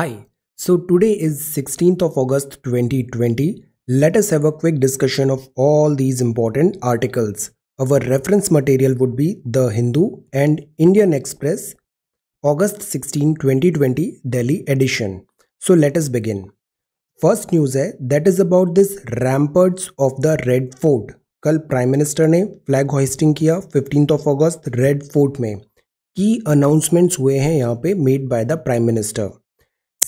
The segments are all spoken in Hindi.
Hi, so today is 16th of August 2020. Let us have a quick discussion of all these important articles. Our reference material would be The Hindu and Indian Express, August 16, 2020, Delhi edition. So let us begin. First news है that is about this ramparts of the Red Fort. कल प्राइम मिनिस्टर ने फ्लैग होइस्टिंग किया फिफ्टीन ऑफ अगस्त रेड फोर्ट में की अनाउंसमेंट्स हुए हैं यहाँ पे made by the prime minister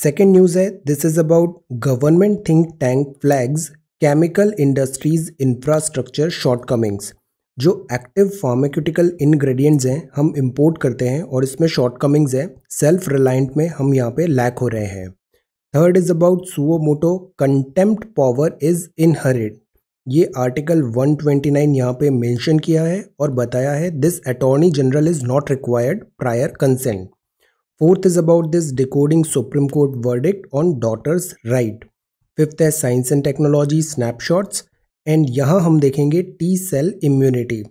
second news है this is about government think tank flags chemical industries infrastructure shortcomings जो एक्टिव फार्मेक्यूटिकल इन्ग्रेडियंट्स हैं हम इंपोर्ट करते हैं और इसमें शॉर्टकमिंग्स हैं सेल्फ रिलायंट में हम यहाँ पे लैक हो रहे हैं third is about suo motu contempt power is inherited ये आर्टिकल 129 यहाँ पे मैंशन किया है और बताया है this attorney general is not required prior consent fourth is about this decoding supreme court verdict on daughters right fifth है science and technology snapshots and यहाँ हम देखेंगे T cell immunity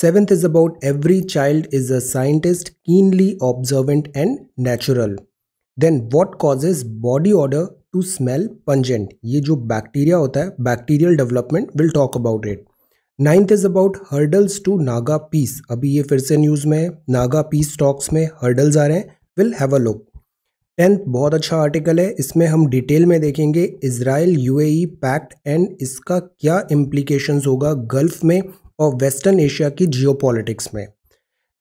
seventh is about every child is a scientist keenly observant and natural then what causes body order to smell pungent ये जो बैक्टीरिया होता है bacterial development will talk about it ninth is about hurdles to Naga peace अभी ये फिर से न्यूज़ में है नागा पीस स्टॉक्स में हर्डल्स आ रहे हैं will have a look tenth बहुत अच्छा आर्टिकल है इसमें हम डिटेल में देखेंगे इसराइल यूएई पैक्ट एंड इसका क्या इम्प्लीकेशंस होगा गल्फ में और वेस्टर्न एशिया की जियो में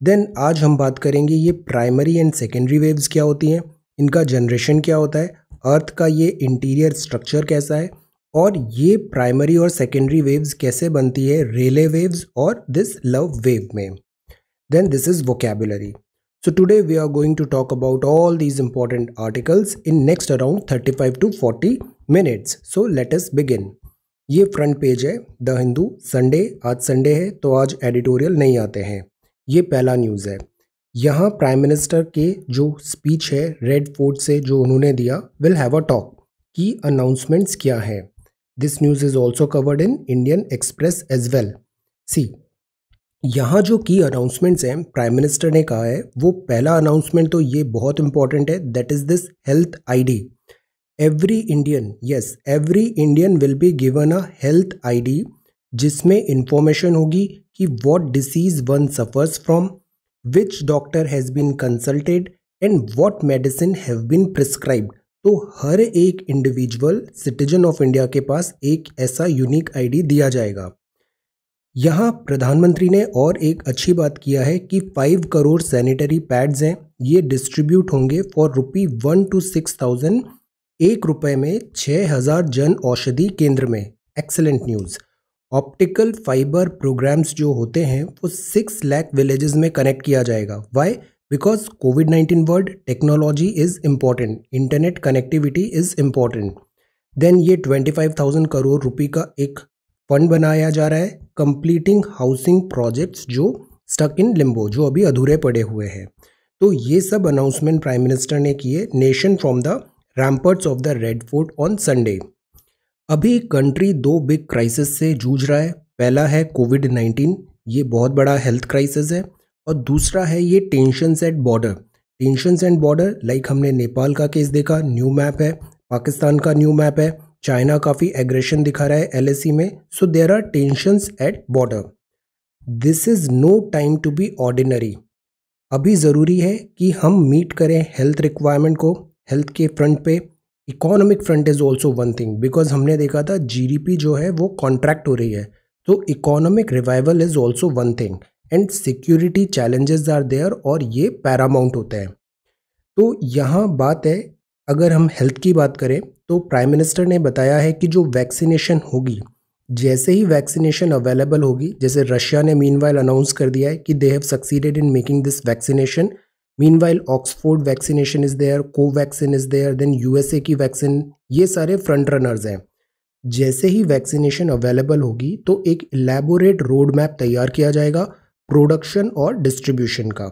देन आज हम बात करेंगे ये प्राइमरी एंड सेकेंडरी वेव्स क्या होती हैं इनका जनरेशन क्या होता है अर्थ का ये इंटीरियर स्ट्रक्चर कैसा है और ये प्राइमरी और सेकेंडरी वेव्स कैसे बनती है रेले वेव्स और दिस लव वेव में then this is vocabulary So today we are going to talk about all these important articles in next around 35 to 40 minutes. So let us begin. ये फ्रंट पेज है द हिंदू संडे आज संडे है तो आज एडिटोरियल नहीं आते हैं ये पहला न्यूज़ है यहाँ प्राइम मिनिस्टर के जो स्पीच है रेड फोर्ट से जो उन्होंने दिया विल हैव अ टॉक की अनाउंसमेंट्स क्या है this news is also covered in Indian Express as well see यहाँ जो की अनाउंसमेंट्स हैं प्राइम मिनिस्टर ने कहा है वो पहला अनाउंसमेंट तो ये बहुत इंपॉर्टेंट है that is this health ID every Indian yes every Indian will be given a health ID जिसमें इंफॉर्मेशन होगी कि what disease one suffers from which doctor has been consulted and what medicine have been prescribed तो हर एक इंडिविजुअल सिटीजन ऑफ इंडिया के पास एक ऐसा यूनिक आईडी दिया जाएगा यहाँ प्रधानमंत्री ने और एक अच्छी बात किया है कि फाइव करोड़ सैनिटरी पैड्स हैं ये डिस्ट्रीब्यूट होंगे for rupee one to six thousand एक रुपये में छः हज़ार जन औषधि केंद्र में excellent news optical fibre programmes जो होते हैं वो सिक्स लैक विलेजेस में कनेक्ट किया जाएगा why because COVID nineteen world technology is important internet connectivity is important then ये ट्वेंटी फाइव थाउजेंड करोड़ रुपये का एक फंड बनाया जा रहा है कंप्लीटिंग हाउसिंग प्रोजेक्ट्स जो स्टक इन लिम्बो जो अभी अधूरे पड़े हुए हैं तो ये सब अनाउंसमेंट प्राइम मिनिस्टर ने किए nation from the ramparts of the Red Fort on Sunday अभी कंट्री दो बिग क्राइसिस से जूझ रहा है पहला है कोविड नाइन्टीन ये बहुत बड़ा हेल्थ क्राइसिस है और दूसरा है ये tensions at border tensions and border like हमने नेपाल का केस देखा न्यू मैप है पाकिस्तान का न्यू मैप है चाइना काफ़ी एग्रेशन दिखा रहा है एल में so there are tensions at border this is no time to be ordinary अभी ज़रूरी है कि हम मीट करें हेल्थ रिक्वायरमेंट को हेल्थ के फ्रंट पे economic front is also one thing because हमने देखा था जीडीपी जो है वो कॉन्ट्रैक्ट हो रही है तो economic revival is also one thing and security challenges are there और ये पैरामाउंट होते हैं तो यहाँ बात है अगर हम हेल्थ की बात करें तो प्राइम मिनिस्टर ने बताया है कि जो वैक्सीनेशन होगी जैसे ही वैक्सीनेशन अवेलेबल होगी जैसे रशिया ने मीन अनाउंस कर दिया है कि they have succeeded in making this vaccination meanwhile Oxford vaccination is there Covaxin is there then USA की वैक्सीन ये सारे फ्रंट रनर्स हैं जैसे ही वैक्सीनेशन अवेलेबल होगी तो एक इलेबोरेट रोड मैप तैयार किया जाएगा प्रोडक्शन और डिस्ट्रीब्यूशन का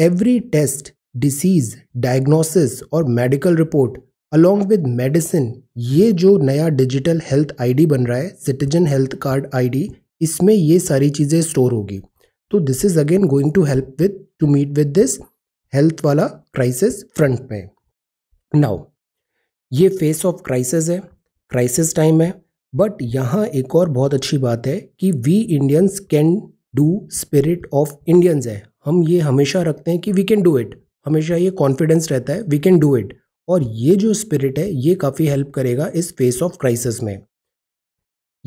एवरी टेस्ट डिसीज़ डायग्नोसिस और medical report along with medicine ये जो नया डिजिटल हेल्थ आईडी बन रहा है सिटीजन हेल्थ कार्ड आईडी इसमें ये सारी चीज़ें स्टोर होगी तो this is again going to help with to meet with this health वाला क्राइसिस फ्रंट में नाउ ये फेस ऑफ क्राइसिस है क्राइसिस टाइम है बट यहाँ एक और बहुत अच्छी बात है कि we Indians can do spirit of Indians है हम ये हमेशा रखते हैं कि वी कैन डू इट हमेशा ये कॉन्फिडेंस रहता है वी कैन डू इट और ये जो स्पिरिट है ये काफ़ी हेल्प करेगा इस फेस ऑफ क्राइसिस में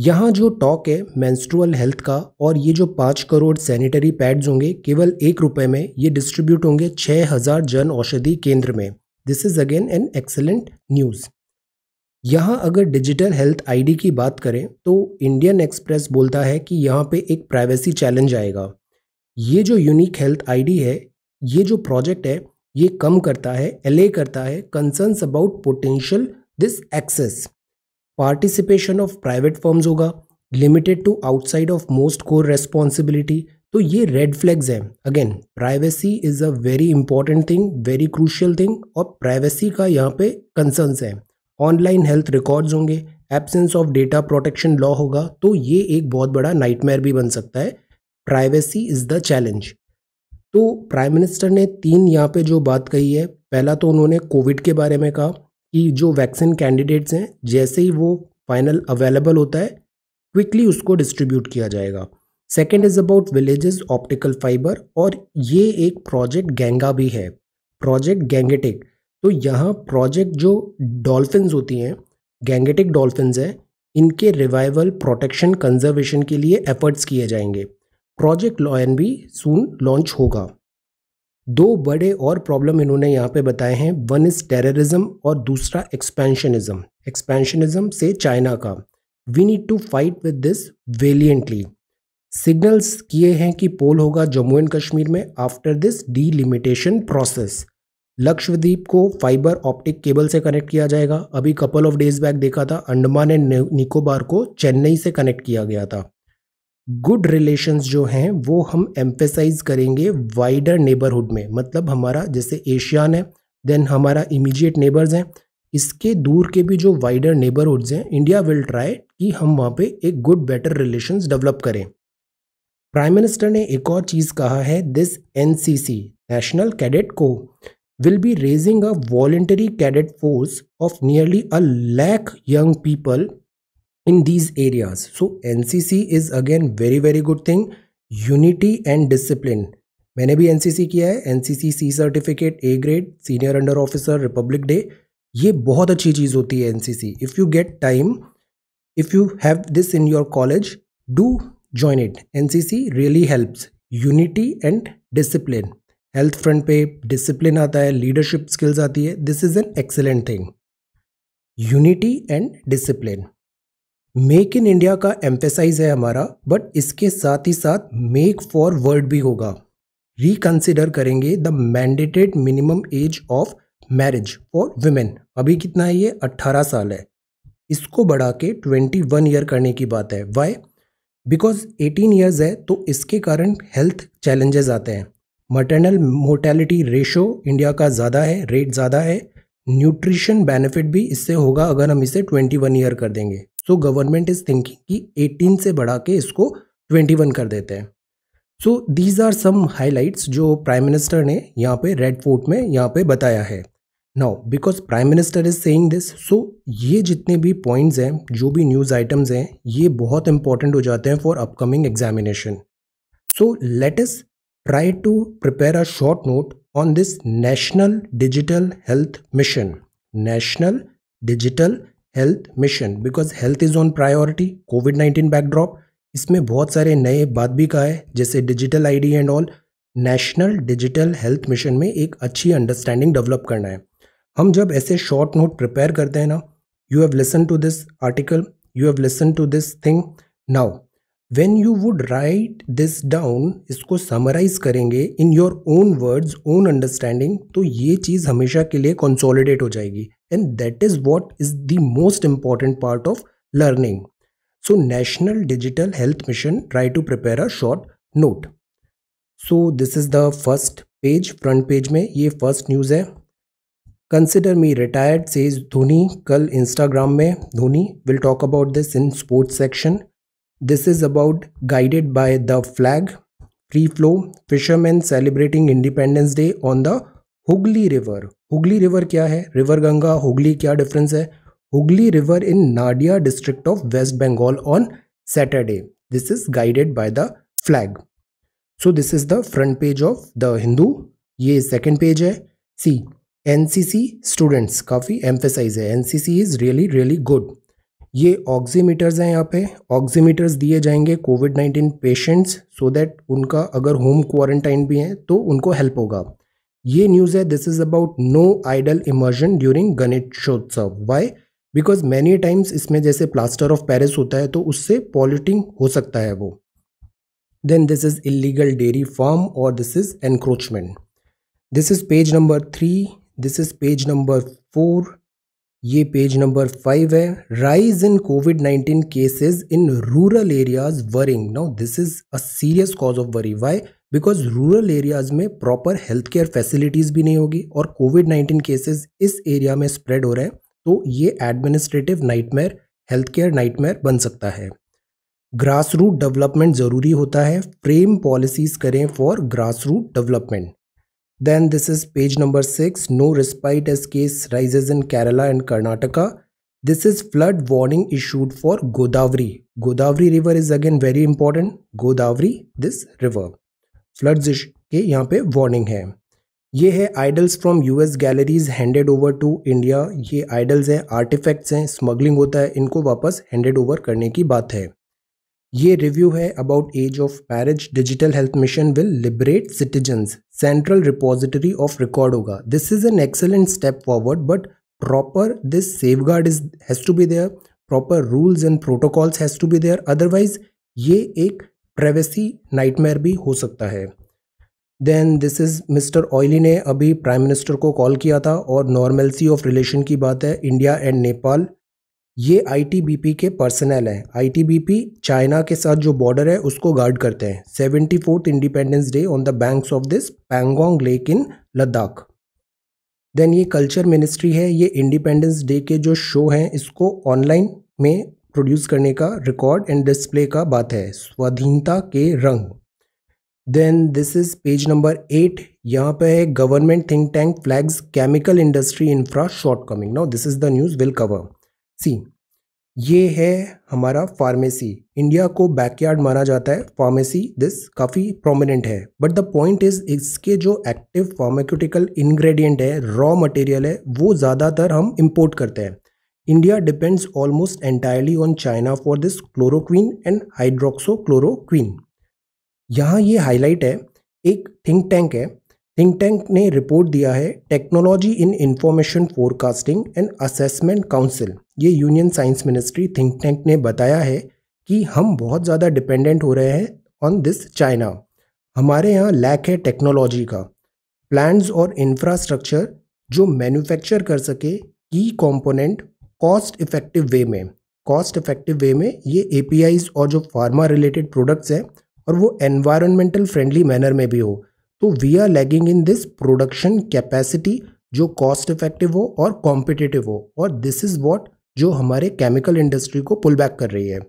यहाँ जो टॉक है मैंस्ट्रुअल हेल्थ का और ये जो पाँच करोड़ सैनिटरी पैड्स होंगे केवल एक रुपये में ये डिस्ट्रीब्यूट होंगे छः हज़ार जन औषधि केंद्र में this is again an excellent news यहाँ अगर डिजिटल हेल्थ आईडी की बात करें तो इंडियन एक्सप्रेस बोलता है कि यहाँ पे एक प्राइवेसी चैलेंज आएगा ये जो यूनिक हेल्थ आईडी है ये जो प्रोजेक्ट है ये कम करता है एले करता है concerns about potential this excess participation of private forms होगा limited to outside of most core responsibility तो ये रेड फ्लैग्स हैं again privacy is a very important thing very crucial thing और प्राइवेसी का यहाँ पे कंसर्न्स है ऑनलाइन हेल्थ रिकॉर्ड्स होंगे absence of data protection law होगा तो ये एक बहुत बड़ा नाइटमेयर भी बन सकता है प्राइवेसी इज़ द चैलेंज तो प्राइम मिनिस्टर ने तीन यहाँ पे जो बात कही है पहला तो उन्होंने कोविड के बारे में कहा कि जो वैक्सीन कैंडिडेट्स हैं जैसे ही वो फाइनल अवेलेबल होता है क्विकली उसको डिस्ट्रीब्यूट किया जाएगा second is about villages optical fibre और ये एक प्रोजेक्ट गेंगा भी है प्रोजेक्ट गेंगेटिक तो यहाँ प्रोजेक्ट जो डॉल्फिन्स होती हैं गैंगेटिक डॉल्फिन्स हैं इनके रिवाइवल प्रोटेक्शन कंजर्वेशन के लिए एफर्ट्स किए जाएंगे प्रोजेक्ट लॉयन भी सून लॉन्च होगा दो बड़े और प्रॉब्लम इन्होंने यहाँ पे बताए हैं वन इज़ टेररिज्म और दूसरा एक्सपेंशनिज्म एक्सपेंशनिज्म से चाइना का we need to fight with this valiantly signals किए हैं कि पोल होगा जम्मू एंड कश्मीर में after this delimitation process Lakshadweep को फाइबर ऑप्टिक केबल से कनेक्ट किया जाएगा अभी कपल ऑफ डेज बैक देखा था अंडमान एंड निकोबार को चेन्नई से कनेक्ट किया गया था गुड रिलेशंस जो हैं वो हम एम्फेसाइज करेंगे वाइडर नेबरहुड में मतलब हमारा जैसे एशियान है देन हमारा इमीडिएट नेबर्स हैं इसके दूर के भी जो वाइडर नेबरहुड्स हैं इंडिया विल ट्राई कि हम वहाँ पे एक गुड बेटर रिलेशंस डेवलप करें प्राइम मिनिस्टर ने एक और चीज़ कहा है दिस सी नेशनल कैडेट को will be raising a voluntary cadet force of nearly a lakh young people in these areas so ncc is again very very good thing unity and discipline मैंने भी एनसीसी किया है NCC C certificate A grade senior under officer Republic Day ये बहुत अच्छी चीज़ होती है NCC if you get time if you have this in your college do join it NCC really helps unity and discipline health front पे डिसिप्लिन आता है लीडरशिप स्किल्स आती है this is an excellent thing unity and discipline make in India का एम्फेसाइज है हमारा बट इसके साथ ही साथ मेक फॉर वर्ल्ड भी होगा रिकंसिडर करेंगे the mandated minimum age of marriage for women अभी कितना है ये 18 साल है इसको बढ़ा के 21 ईयर करने की बात है वाई बिकॉज 18 ईयर्स है तो इसके कारण हेल्थ चैलेंजेस आते हैं मटर्नल मोर्टेलिटी रेशो इंडिया का ज़्यादा है रेट ज़्यादा है न्यूट्रिशन बेनिफिट भी इससे होगा अगर हम इसे 21 ईयर कर देंगे सो गवर्नमेंट इज़ थिंकिंग कि 18 से बढ़ा के इसको 21 कर देते हैं so these are some highlights जो प्राइम मिनिस्टर ने यहाँ पे रेड फोर्ट में यहाँ पे बताया है now because prime minister is saying this so ये जितने भी पॉइंट्स हैं जो भी न्यूज़ आइटम्स हैं ये बहुत इंपॉर्टेंट हो जाते हैं for upcoming examination so let's try to prepare a short note on this national digital health mission national digital health mission because health is on priority COVID nineteen backdrop इसमें बहुत सारे नए बात भी कहा है जैसे digital ID and all national digital health mission में एक अच्छी अंडरस्टैंडिंग डेवलप करना है हम जब ऐसे शॉर्ट नोट प्रिपेयर करते हैं ना you have listen to this article you have listen to this thing now when you would write this down इसको समराइज करेंगे in your own words own understanding तो ये चीज़ हमेशा के लिए कंसोलिडेट हो जाएगी and that is what is the most important part of learning so national digital health mission try to prepare a short note so this is the first page front page में ये फर्स्ट न्यूज़ है consider me retired says Dhoni कल इंस्टाग्राम में Dhoni will talk about this in sports section This is about guided by the flag, free flow, fishermen celebrating Independence Day on the Hooghly river Hooghly river क्या है रिवर गंगा हुगली क्या डिफरेंस है Hooghly river in Nadia district of West Bengal on Saturday this is guided by the flag so this is the front page of the Hindu ये सेकेंड पेज है see N C C students काफ़ी एम्फेसाइज है N C C is really really good ये ऑक्सीमीटर्स हैं यहाँ पे ऑक्सीमीटर्स दिए जाएंगे COVID nineteen patients so that उनका अगर होम क्वारंटाइन भी हैं तो उनको हेल्प होगा ये न्यूज़ है this is about no idol immersion during Ganeshotsav why because many times इसमें जैसे प्लास्टर ऑफ पेरिस होता है तो उससे पॉल्यूटिंग हो सकता है वो then this is illegal dairy farm और this is encroachment this is page number three this is page number four ये पेज नंबर फाइव है rise in COVID nineteen cases in rural areas worrying now this is a serious cause of worry why because rural areas में प्रॉपर हेल्थ केयर फैसिलिटीज़ भी नहीं होगी और कोविड नाइन्टीन केसेज इस एरिया में स्प्रेड हो रहे हैं तो ये administrative nightmare health care nightmare बन सकता है ग्रास रूट डेवलपमेंट ज़रूरी होता है फ्रेम पॉलिसीज़ करें for grass root development Then this is page number 6 no respite as case rises in Kerala and Karnataka. This is flood warning issued for Godavari. Godavari river is again very important. Godavari this river. Floods is ke yahan pe warning hai ये है idols from US galleries handed over to India ये आइडल्स हैं आर्टिफैक्ट्स हैं स्मगलिंग होता है इनको वापस हैंडेड ओवर करने की बात है ये रिव्यू है about age of marriage digital health mission will liberate citizens central repository of record होगा this is an excellent step forward but proper this safeguard is has to be there proper rules and protocols has to be there otherwise ये एक प्राइवेसी नाइटमेयर भी हो सकता है then this is mister Oli ने अभी प्राइम मिनिस्टर को कॉल किया था और नॉर्मेलसी ऑफ रिलेशन की बात है इंडिया एंड नेपाल ये आईटीबीपी के पर्सनल हैं आईटीबीपी चाइना के साथ जो बॉर्डर है उसको गार्ड करते हैं seventy fourth Independence Day on the banks of this Pangong lake in Ladakh then ये कल्चर मिनिस्ट्री है ये इंडिपेंडेंस डे के जो शो हैं इसको ऑनलाइन में प्रोड्यूस करने का रिकॉर्ड एंड डिस्प्ले का बात है स्वाधीनता के रंग then this is page number eight यहाँ पे है government think tank flags chemical industry infra shortcoming now this is the news will cover see ये है हमारा फार्मेसी इंडिया को बैकयार्ड माना जाता है फार्मेसी दिस काफ़ी प्रोमिनेंट है बट द पॉइंट इज इसके जो एक्टिव फार्माक्यूटिकल इंग्रेडिएंट है रॉ मटेरियल है वो ज़्यादातर हम इंपोर्ट करते हैं India depends almost entirely on China for this chloroquine and hydroxychloroquine यहाँ ये हाईलाइट है एक थिंक टैंक है थिंक टैंक ने रिपोर्ट दिया है technology in information forecasting and assessment council ये union science ministry think tank ने बताया है कि हम बहुत ज़्यादा डिपेंडेंट हो रहे हैं ऑन दिस चाइना हमारे यहाँ लैक है टेक्नोलॉजी का प्लान्स और इंफ्रास्ट्रक्चर जो मैन्युफैक्चर कर सके की कंपोनेंट कॉस्ट इफेक्टिव वे में कॉस्ट इफेक्टिव वे में ये ए और जो फार्मा रिलेटेड प्रोडक्ट्स हैं और वो एनवायरमेंटल फ्रेंडली मैनर में भी हो तो we are lagging in this production capacity जो कॉस्ट इफेक्टिव हो और कॉम्पिटिटिव हो और दिस इज़ वॉट जो हमारे केमिकल इंडस्ट्री को पुल बैक कर रही है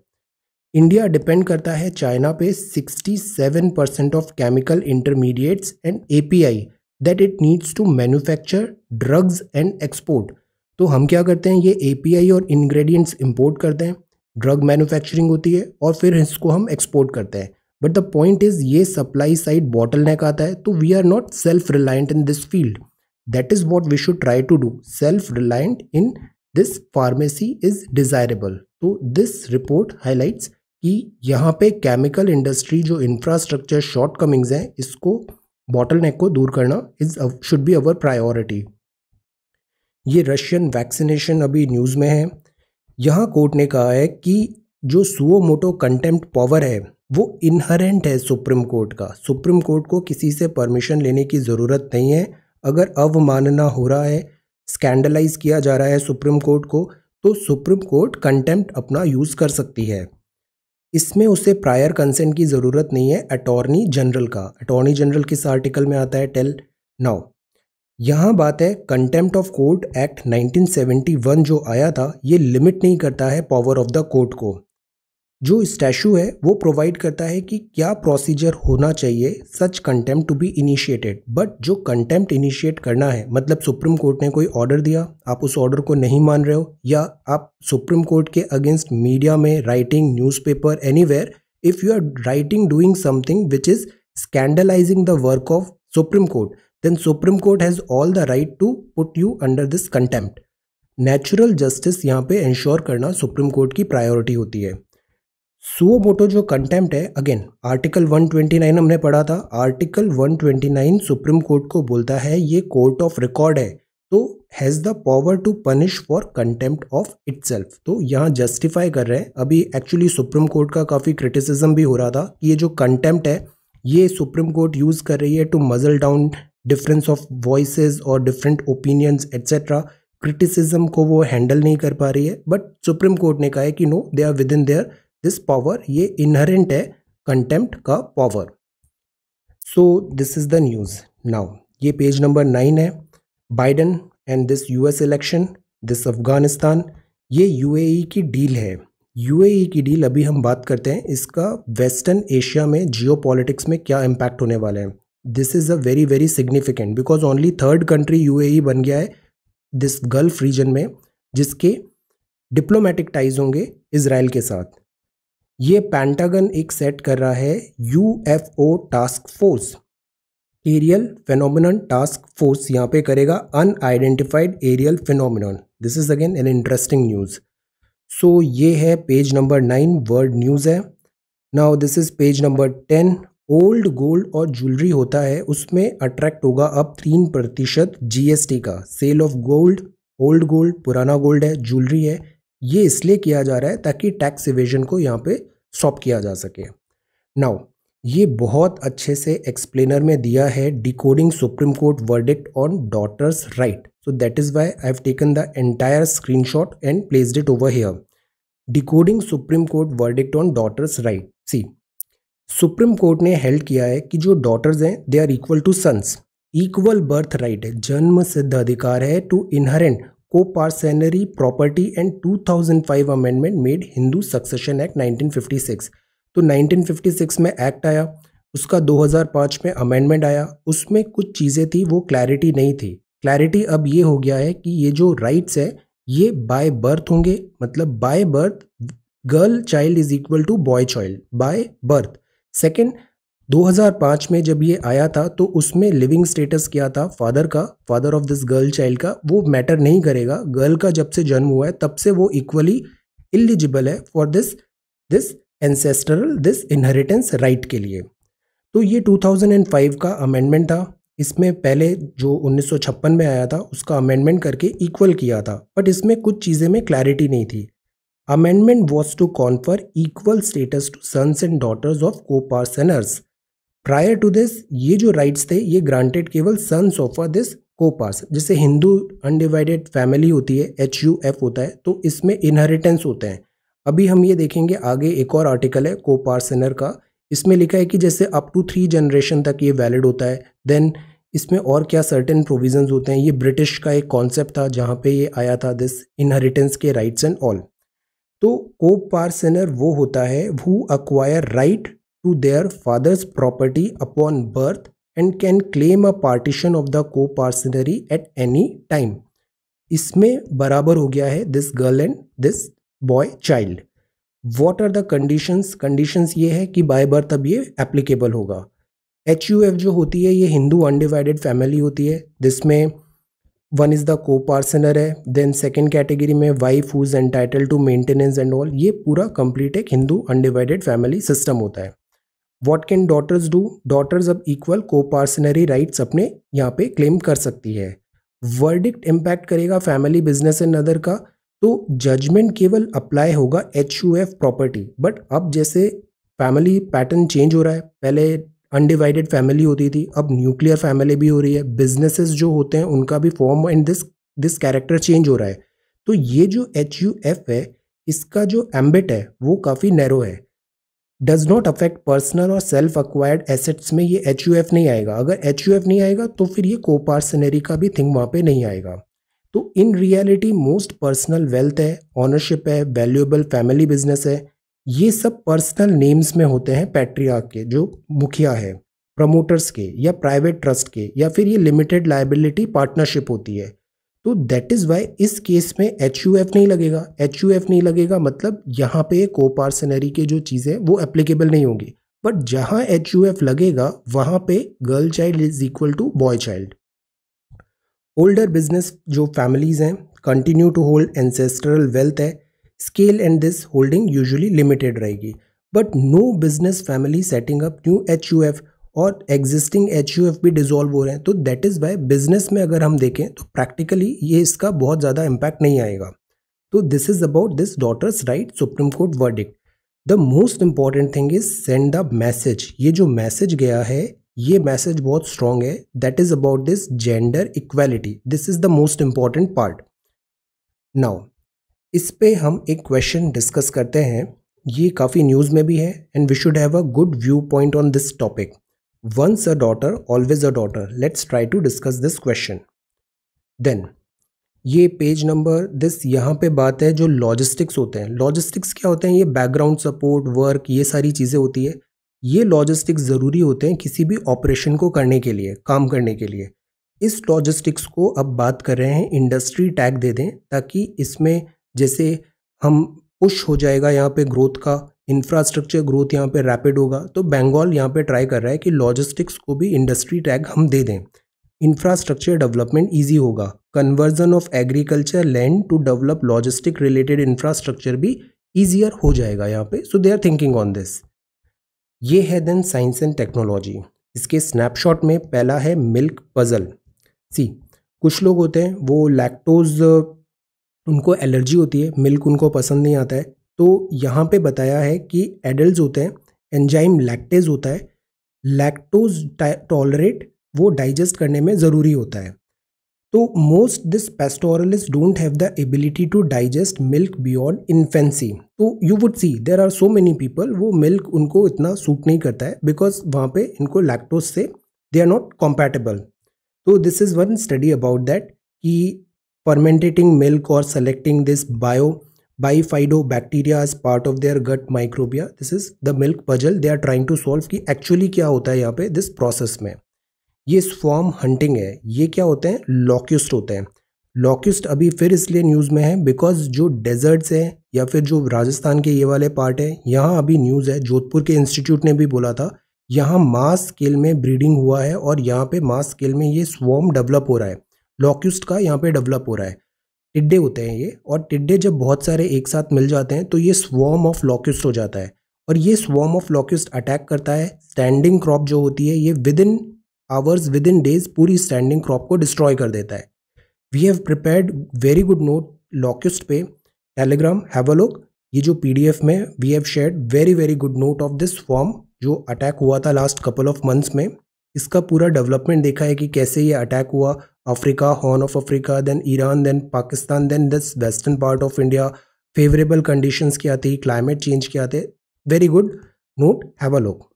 इंडिया डिपेंड करता है चाइना पे 67 percent of chemical intermediates and API that it needs to manufacture drugs and export तो हम क्या करते हैं ये एपीआई और इंग्रेडिएंट्स इंपोर्ट करते हैं ड्रग मैन्युफैक्चरिंग होती है और फिर इसको हम एक्सपोर्ट करते हैं बट द पॉइंट इज ये सप्लाई साइड बॉटल नेक आता है तो we are not self reliant in this field that is what we should try to do self reliant in this pharmacy is desirable तो दिस रिपोर्ट हाईलाइट्स कि यहाँ पे केमिकल इंडस्ट्री जो इंफ्रास्ट्रक्चर कमिंग्स हैं इसको बॉटल नेक को दूर करना is should be our priority ये रशियन वैक्सीनेशन अभी न्यूज़ में है यहाँ कोर्ट ने कहा है कि जो सुओ मोटो कंटेम्प्ट पावर है वो इनहरेंट है सुप्रीम कोर्ट का सुप्रीम कोर्ट को किसी से परमिशन लेने की ज़रूरत नहीं है अगर अवमानना हो रहा है स्कैंडलाइज किया जा रहा है सुप्रीम कोर्ट को तो सुप्रीम कोर्ट कंटेम्प्ट अपना यूज़ कर सकती है इसमें उसे प्रायर कंसेंट की ज़रूरत नहीं है अटॉर्नी जनरल का अटॉर्नी जनरल किस आर्टिकल में आता है टेल नाउ यहाँ बात है कंटेम्प्ट ऑफ कोर्ट एक्ट 1971 जो आया था ये लिमिट नहीं करता है पावर ऑफ द कोर्ट को जो स्टैचू है वो प्रोवाइड करता है कि क्या प्रोसीजर होना चाहिए such contempt to be initiated but जो कंटेम्प्ट इनिशिएट करना है मतलब सुप्रीम कोर्ट ने कोई ऑर्डर दिया आप उस ऑर्डर को नहीं मान रहे हो या आप सुप्रीम कोर्ट के अगेंस्ट मीडिया में writing newspaper anywhere if you are writing doing something which is scandalising the work of supreme court then supreme court has all the right to put you under this contempt natural justice यहाँ पे इंश्योर करना सुप्रीम कोर्ट की प्रायोरिटी होती है सुओ मोटो जो कंटेम्प्ट है अगेन आर्टिकल 129 हमने पढ़ा था आर्टिकल 129 सुप्रीम कोर्ट को बोलता है ये कोर्ट ऑफ रिकॉर्ड है तो has the power to punish for contempt of itself तो यहाँ जस्टिफाई कर रहे हैं अभी एक्चुअली सुप्रीम कोर्ट का काफ़ी क्रिटिसिज्म भी हो रहा था कि ये जो कंटेम्प्ट है ये सुप्रीम कोर्ट यूज़ कर रही है to muzzle down difference of voice और डिफरेंट ओपिनियंस एट्सेट्रा क्रिटिसिज्म को वो हैंडल नहीं कर पा रही है बट सुप्रीम कोर्ट ने कहा है कि no they are within their this power ये इनहरेंट है कंटेम्प्ट का power so this is the news now ये पेज नंबर नाइन है Biden and this US election this Afghanistan ये यूएई की डील है यूएई की डील अभी हम बात करते हैं इसका वेस्टर्न एशिया में जियोपॉलिटिक्स में क्या इम्पैक्ट होने वाला है this is a very very significant because only third country UAE बन गया है दिस गल्फ रीजन में जिसके डिप्लोमेटिक टाइज होंगे इसराइल के साथ ये पैंटागन एक सेट कर रहा है UFO task force aerial phenomena task force यहाँ पे करेगा unidentified aerial phenomena this is again an interesting news so ये है page number nine world news है now this is page number ten old gold और ज्वेलरी होता है उसमें अट्रैक्ट होगा अब तीन प्रतिशत जीएसटी का sale of gold old gold पुराना गोल्ड है ज्वेलरी है ये इसलिए किया जा रहा है ताकि टैक्स इवेजन को यहाँ पे स्टॉप किया जा सके नाउ ये बहुत अच्छे से एक्सप्लेनर में दिया है decoding supreme court verdict on daughters right so that is why I have taken the entire screenshot and placed it over here decoding supreme court verdict on daughters right see supreme court ने हेल्ड किया है कि जो डॉटर्स हैं they are equal to sons equal birth right है जन्म सिद्ध अधिकार है to inherent coparcenary property and 2005 amendment made Hindu succession act 1956 तो 1956 में एक्ट आया उसका 2005 में अमेंडमेंट आया उसमें कुछ चीज़ें थी वो क्लैरिटी नहीं थी क्लैरिटी अब ये हो गया है कि ये जो राइट्स है ये बाय बर्थ होंगे मतलब by birth girl child is equal to boy child by birth second 2005 में जब ये आया था तो उसमें लिविंग स्टेटस क्या था फादर का father of this girl child का वो मैटर नहीं करेगा गर्ल का जब से जन्म हुआ है तब से वो इक्वली इलिजिबल है for this this ancestral this inheritance right के लिए तो ये 2005 का अमेंडमेंट था इसमें पहले जो 1956 में आया था उसका अमेंडमेंट करके इक्वल किया था बट इसमें कुछ चीज़ें में क्लैरिटी नहीं थी amendment was to confer equal status to sons and daughters of coparceners prior to this ये जो राइट्स थे ये ग्रांटेड केवल सन्स ऑफ दिस कोपास जिसे हिंदू अनडिवाइडेड फैमिली होती है एच यू एफ होता है तो इसमें इनहेरिटेंस होते हैं अभी हम ये देखेंगे आगे एक और आर्टिकल है कोपार्सनर का इसमें लिखा है कि जैसे अप टू थ्री जनरेशन तक ये वैलिड होता है देन इसमें और क्या सर्टेन प्रोविजंस होते हैं ये ब्रिटिश का एक कॉन्सेप्ट था जहाँ पे ये आया था दिस इनहेरिटेंस के राइट्स एंड ऑल तो कोपार्सनर वो होता है वो acquire right to their father's property upon birth and can claim a partition of the coparcenary at any time इसमें बराबर हो गया है this girl and this boy child what are the condition conditions ये है कि बाय बर्थ अब ये एप्लीकेबल होगा एच यू एफ जो होती है ये हिंदू अनडिवाइडेड फैमिली होती है जिसमें one is the coparcener है देन सेकेंड कैटेगरी में wife whose entitled to maintenance and all ये पूरा कंप्लीट एक हिंदू अनडिवाइडेड फैमिली सिस्टम होता है what can daughters do daughters अब इक्वल कोपार्सनरी राइट्स अपने यहाँ पे क्लेम कर सकती है वर्डिक्ट इम्पैक्ट करेगा फैमिली बिजनेस एंड अदर का तो जजमेंट केवल अप्लाई होगा H U F property but अब जैसे फैमिली पैटर्न चेंज हो रहा है पहले अनडिवाइडेड फैमिली होती थी अब न्यूक्लियर फैमिली भी हो रही है बिजनेसेस जो होते हैं उनका भी form and this this character change हो रहा है तो ये जो एच यू एफ है इसका जो एम्बिट है वो काफ़ी नैरो है डज नॉट अफेक्ट पर्सनल और सेल्फ अक्वायर्ड एसेट्स में ये एच नहीं आएगा अगर एच नहीं आएगा तो फिर ये कोपार्सनरी का भी थिंग वहाँ पे नहीं आएगा तो in reality most personal wealth है ऑनरशिप है वैल्यूएबल फैमिली बिजनेस है ये सब पर्सनल नेम्स में होते हैं पैट्रिया के जो मुखिया है प्रमोटर्स के या प्राइवेट ट्रस्ट के या फिर ये लिमिटेड लाइबिलिटी पार्टनरशिप होती है तो दैट इज़ वाई इस केस में एच यू एफ नहीं लगेगा एच यू एफ नहीं लगेगा मतलब यहाँ पे कोपार्सनरी के जो चीज़ें वो एप्लीकेबल नहीं होंगी बट जहाँ एच यू एफ लगेगा वहाँ पे girl child is equal to boy child older business जो फैमिलीज़ हैं continue to hold ancestral wealth है scale and this holding usually limited रहेगी but no business family setting up new H U F और एग्जिस्टिंग एच भी डिजोल्व हो रहे हैं तो दैट इज़ बाय बिजनेस में अगर हम देखें तो प्रैक्टिकली ये इसका बहुत ज़्यादा इम्पैक्ट नहीं आएगा तो this is about this daughters right supreme court verdict the most important thing is send the message ये जो मैसेज गया है ये मैसेज बहुत स्ट्रांग है that is about this gender equality this is the most important part now इस पे हम एक क्वेश्चन डिस्कस करते हैं ये काफ़ी न्यूज़ में भी है and we should have a good view point on this topic Once a daughter, always a daughter. Let's try to discuss this question. Then, ये पेज नंबर दिस यहाँ पे बात है जो लॉजिस्टिक्स होते हैं लॉजिस्टिक्स क्या होते हैं ये बैकग्राउंड सपोर्ट वर्क ये सारी चीज़ें होती है ये लॉजिस्टिक्स ज़रूरी होते हैं किसी भी ऑपरेशन को करने के लिए काम करने के लिए इस लॉजिस्टिक्स को अब बात कर रहे हैं इंडस्ट्री टैग दे दें ताकि इसमें जैसे हम पुश हो जाएगा यहाँ पे ग्रोथ का इंफ्रास्ट्रक्चर ग्रोथ यहाँ पे रैपिड होगा तो बंगाल यहाँ पे ट्राई कर रहा है कि लॉजिस्टिक्स को भी इंडस्ट्री टैग हम दे दें इंफ्रास्ट्रक्चर डेवलपमेंट इजी होगा conversion of agriculture land to develop logistic related infrastructure भी ईजियर हो जाएगा यहाँ पे so they are thinking on this ये है देन साइंस एंड टेक्नोलॉजी इसके स्नैपशॉट में पहला है मिल्क पजल सी कुछ लोग होते हैं वो लैक्टोज उनको एलर्जी होती है मिल्क उनको पसंद नहीं आता है तो यहाँ पे बताया है कि एडल्ट होते हैं एंजाइम लैक्टेज होता है लैक्टोज टॉलरेट वो डाइजेस्ट करने में ज़रूरी होता है तो most this pastoralists don't have the ability to digest milk beyond infancy तो you would see there are so many people वो मिल्क उनको इतना सूट नहीं करता है बिकॉज वहाँ पे इनको लैक्टोज से दे आर नॉट कॉम्पैटेबल तो this is one study about that कि परमेंटेटिंग मिल्क और selecting this bio bifido bacteria as part of their gut microbiota this is the milk puzzle they are trying to solve कि एक्चुअली क्या होता है यहाँ पे दिस प्रोसेस में ये स्वॉर्म हंटिंग है ये क्या होते हैं लॉक्यूस्ट होते हैं लॉक्यूस्ट अभी फिर इसलिए न्यूज़ में है बिकॉज जो डेजर्ट्स हैं या फिर जो राजस्थान के ये वाले पार्ट हैं यहाँ अभी न्यूज़ है जोधपुर के इंस्टीट्यूट ने भी बोला था यहाँ मास स्केल में ब्रीडिंग हुआ है और यहाँ पे मास स्केल में ये स्वॉर्म डेवलप हो रहा है लॉक्यूस्ट का यहाँ पे डेवलप हो रहा है टिड्डे होते हैं ये और टिड्डे जब बहुत सारे एक साथ मिल जाते हैं तो ये स्वॉर्म ऑफ लॉक्यूस्ट हो जाता है और ये स्वॉर्म ऑफ लॉक्यूस्ट अटैक करता है स्टैंडिंग क्रॉप जो होती है ये within hours within days पूरी स्टैंडिंग क्रॉप को डिस्ट्रॉय कर देता है we have prepared very good note locust पे टेलीग्राम हैव अ लुक ये जो पी डी एफ में we have shared very very good note of this form जो अटैक हुआ था लास्ट कपल ऑफ मंथ्स में इसका पूरा डेवलपमेंट देखा है कि कैसे ये अटैक हुआ Africa horn of Africa then Iran then Pakistan then this western part of India favourable conditions क्या थी क्लाइमेट चेंज क्या थे very good note have a look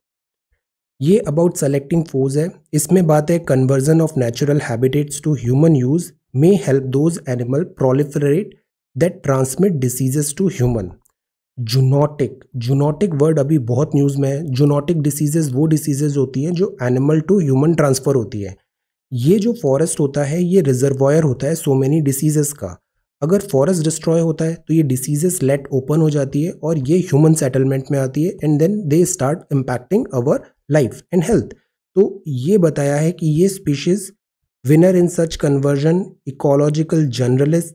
ये अबाउट सेलेक्टिंग फोज है इसमें बात है conversion of natural habitats to human use may help those animal proliferate that transmit diseases to human zoonotic zoonotic word अभी बहुत न्यूज़ में है जूनोटिक डिसीजेज वो डिसीजेज होती हैं जो एनिमल टू ह्यूमन ट्रांसफ़र होती है ये जो फॉरेस्ट होता है ये रिजर्वायर होता है सो मेनी डिसीजेस का अगर फॉरेस्ट डिस्ट्रॉय होता है तो ये डिसीजेस लेट ओपन हो जाती है और ये ह्यूमन सेटलमेंट में आती है and then they start impacting our life and health तो ये बताया है कि ये species winner in such conversion ecological generalists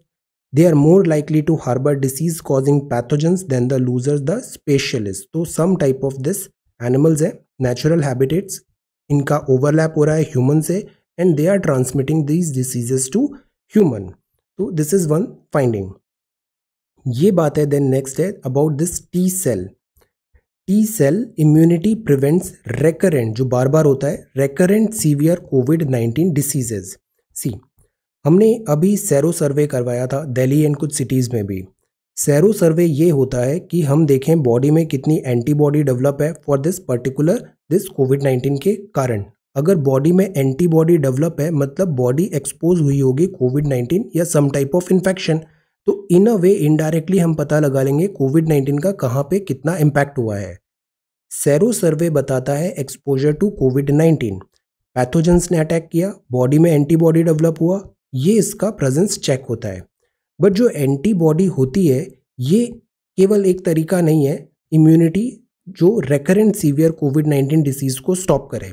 they are more likely to harbour disease causing pathogens than the losers the specialist तो some type of this animals है नेचुरल हैबिटेट्स इनका ओवरलैप हो रहा है ह्यूमन से and they are transmitting this diseases to human तो दिस इज वन फाइंडिंग ये बात है देन नेक्स्ट है about this T cell T cell immunity prevents recurrent जो बार बार होता है recurrent severe covid nineteen diseases see हमने अभी सैरो सर्वे करवाया था दिल्ली एंड कुछ सिटीज़ में भी सैरो सर्वे ये होता है कि हम देखें बॉडी में कितनी एंटीबॉडी डेवलप है for this particular this Covid nineteen के कारण अगर बॉडी में एंटीबॉडी डेवलप है मतलब बॉडी एक्सपोज हुई होगी कोविड नाइन्टीन या सम टाइप ऑफ इन्फेक्शन तो इन अ वे इनडायरेक्टली हम पता लगा लेंगे कोविड नाइन्टीन का कहाँ पे कितना इम्पैक्ट हुआ है सैरो सर्वे बताता है exposure to covid nineteen pathogens ने अटैक किया बॉडी में एंटीबॉडी डेवलप हुआ ये इसका प्रेजेंस चेक होता है बट जो एंटीबॉडी होती है ये केवल एक तरीका नहीं है इम्यूनिटी जो recurrent severe covid nineteen disease को स्टॉप करे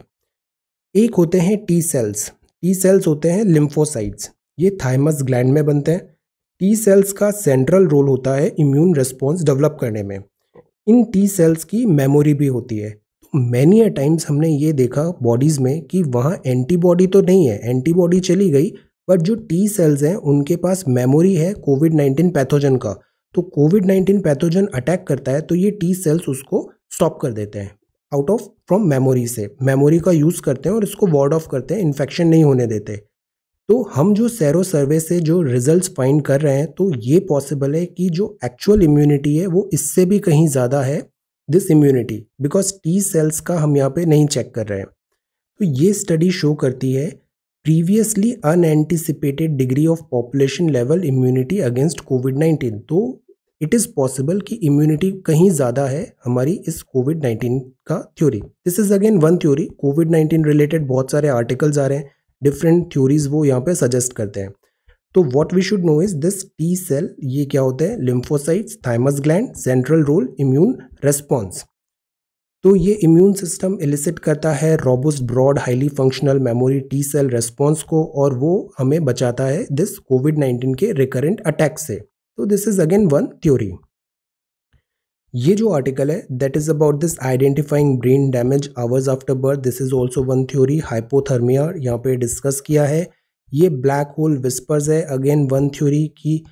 एक होते हैं टी सेल्स टी सेल्स होते हैं लिम्फोसाइट्स ये थाइमस ग्लैंड में बनते हैं टी सेल्स का सेंट्रल रोल होता है इम्यून रिस्पॉन्स डेवलप करने में इन टी सेल्स की मेमोरी भी होती है तो मैनी अ टाइम्स हमने ये देखा बॉडीज़ में कि वहाँ एंटीबॉडी तो नहीं है एंटीबॉडी चली गई बट जो टी सेल्स हैं उनके पास मेमोरी है कोविड नाइन्टीन पैथोजन का तो कोविड नाइन्टीन पैथोजन अटैक करता है तो ये टी सेल्स उसको स्टॉप कर देते हैं आउट ऑफ फ्रॉम मेमोरी से मेमोरी का यूज़ करते हैं और इसको वार्ड ऑफ करते हैं इन्फेक्शन नहीं होने देते तो हम जो सैरो सर्वे से जो रिजल्ट्स फाइंड कर रहे हैं तो ये पॉसिबल है कि जो एक्चुअल इम्यूनिटी है वो इससे भी कहीं ज़्यादा है this immunity because T cells का हम यहाँ पे नहीं चेक कर रहे हैं तो ये स्टडी शो करती है previously unanticipated degree of population level immunity against covid nineteen तो इट इज़ पॉसिबल कि इम्यूनिटी कहीं ज़्यादा है हमारी इस कोविड नाइन्टीन का theory this is again one theory covid nineteen related बहुत सारे आर्टिकल्स आ रहे हैं डिफरेंट थ्योरीज वो यहाँ पे सजेस्ट करते हैं तो what we should know is this T cell ये क्या होते हैं lymphocytes thymus gland central role immune response तो ये इम्यून सिस्टम एलिसिट करता है robust broad highly functional memory T cell response को और वो हमें बचाता है दिस कोविड नाइन्टीन के रिकरेंट अटैक से तो this is again one theory ये जो आर्टिकल है that is about this identifying brain damage hours after birth this is also one theory hypothermia यहाँ पे डिस्कस किया है ये ब्लैक होल विस्पर्स है अगेन वन थ्योरी की